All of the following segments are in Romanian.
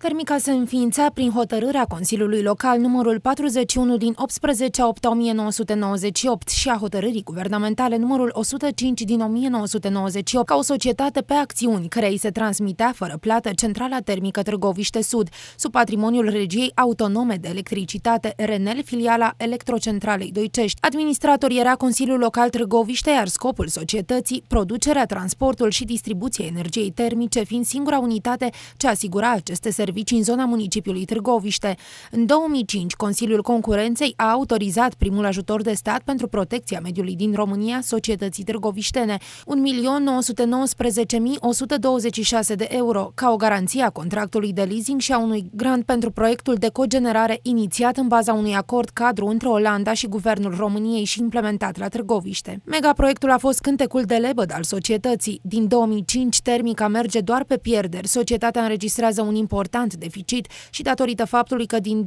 Cărmica se înființa prin hotărârea Consiliului Local numărul 41 din 18 8 1998 și a hotărârii guvernamentale numărul 105 din 1998 ca o societate pe acțiuni, care îi se transmitea fără plată centrala termică Târgoviște Sud, sub patrimoniul regiei autonome de electricitate RNL filiala Electrocentralei Doicești. Administrator era Consiliul Local Târgoviște, iar scopul societății, producerea, transportul și distribuția energiei termice fiind singura unitate ce asigura aceste servicii servicii în zona municipiului Târgoviște. În 2005, Consiliul Concurenței a autorizat primul ajutor de stat pentru protecția mediului din România societății târgoviștene, 1.919.126 de euro, ca o garanție a contractului de leasing și a unui grant pentru proiectul de cogenerare inițiat în baza unui acord cadru între Olanda și Guvernul României și implementat la Târgoviște. Megaproiectul a fost cântecul de lebăd al societății. Din 2005, termica merge doar pe pierderi. Societatea înregistrează un important constant deficit și datorită faptului că din 21.000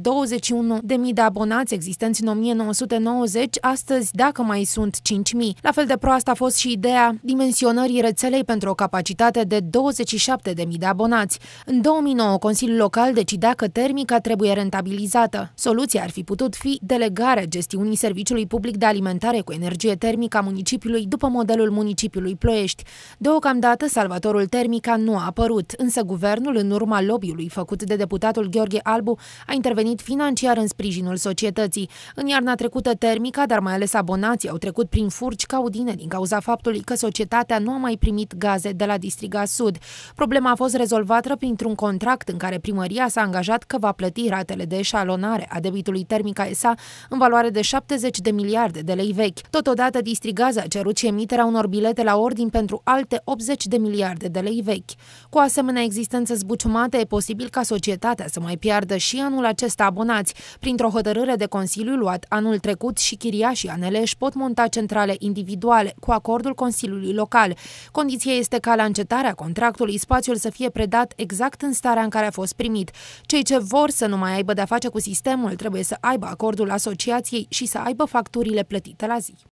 de abonați existenți în 1990, astăzi dacă mai sunt 5.000. La fel de proastă a fost și ideea dimensionării rețelei pentru o capacitate de 27.000 de abonați. În 2009, Consiliul Local decidea că termica trebuie rentabilizată. Soluția ar fi putut fi delegarea gestiunii Serviciului Public de Alimentare cu Energie Termică a municipiului după modelul municipiului Ploiești. Deocamdată, salvatorul Termica nu a apărut, însă guvernul, în urma lobby-ului făcut făcut de deputatul Gheorghe Albu a intervenit financiar în sprijinul societății. În iarna trecută termica, dar mai ales abonații au trecut prin furci ca udine din cauza faptului că societatea nu a mai primit gaze de la Distriga Sud. Problema a fost rezolvată printr-un contract în care primăria s-a angajat că va plăti ratele de eșalonare a debitului termica SA în valoare de 70 de miliarde de lei vechi. Totodată, Distrigaz a cerut și emiterea unor bilete la ordin pentru alte 80 de miliarde de lei vechi. Cu asemenea existență zbuciumată, e posibil ca societatea să mai piardă și anul acesta abonați. Printr-o hotărâre de Consiliu luat anul trecut și chiriașii ANL își pot monta centrale individuale cu acordul Consiliului Local. Condiția este ca la încetarea contractului spațiul să fie predat exact în starea în care a fost primit. Cei ce vor să nu mai aibă de-a face cu sistemul trebuie să aibă acordul asociației și să aibă facturile plătite la zi.